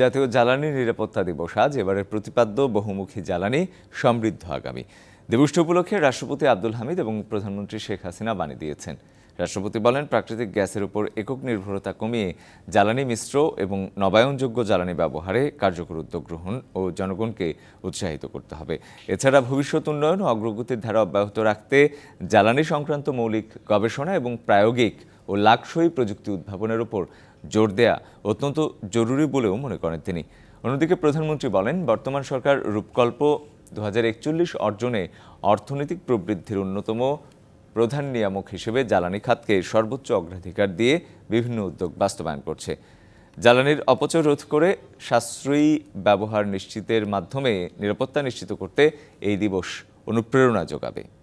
জাতীয় জ্বালানি নিরাপত্তা দিবস আজ এবারের প্রতিপাদ্য বহুমুখী জ্বালানি সমৃদ্ধ আগামী দিবসটি উপলক্ষে রাষ্ট্রপতি আব্দুল হামিদ এবং প্রধানমন্ত্রী শেখ হাসিনা বাণী দিয়েছেন রাষ্ট্রপতি বলেন প্রাকৃতিক গ্যাসের উপর একক নির্ভরতা কমিয়ে জ্বালানি মিশ্র এবং নবায়নযোগ্য জ্বালানি ব্যবহারে কার্যকর উদ্যোগ গ্রহণ ও জনগণকে উৎসাহিত করতে হবে এছাড়া ভবিষ্যৎ উন্নয়ন ও অগ্রগতির ধারা অব্যাহত রাখতে জ্বালানি সংক্রান্ত মৌলিক গবেষণা এবং প্রায়োগিক ও লাকসই প্রযুক্তি উদ্ভাবনের ওপর জোর দেয়া অত্যন্ত জরুরি বলেও মনে করেন তিনি অন্যদিকে প্রধানমন্ত্রী বলেন বর্তমান সরকার রূপকল্প দু অর্জনে অর্থনৈতিক প্রবৃদ্ধির অন্যতম প্রধান নিয়ামক হিসেবে জ্বালানি খাতকে সর্বোচ্চ অগ্রাধিকার দিয়ে বিভিন্ন উদ্যোগ বাস্তবায়ন করছে জ্বালানির অপচয় রোধ করে সাশ্রয়ী ব্যবহার নিশ্চিতের মাধ্যমে নিরাপত্তা নিশ্চিত করতে এই দিবস অনুপ্রেরণা যোগাবে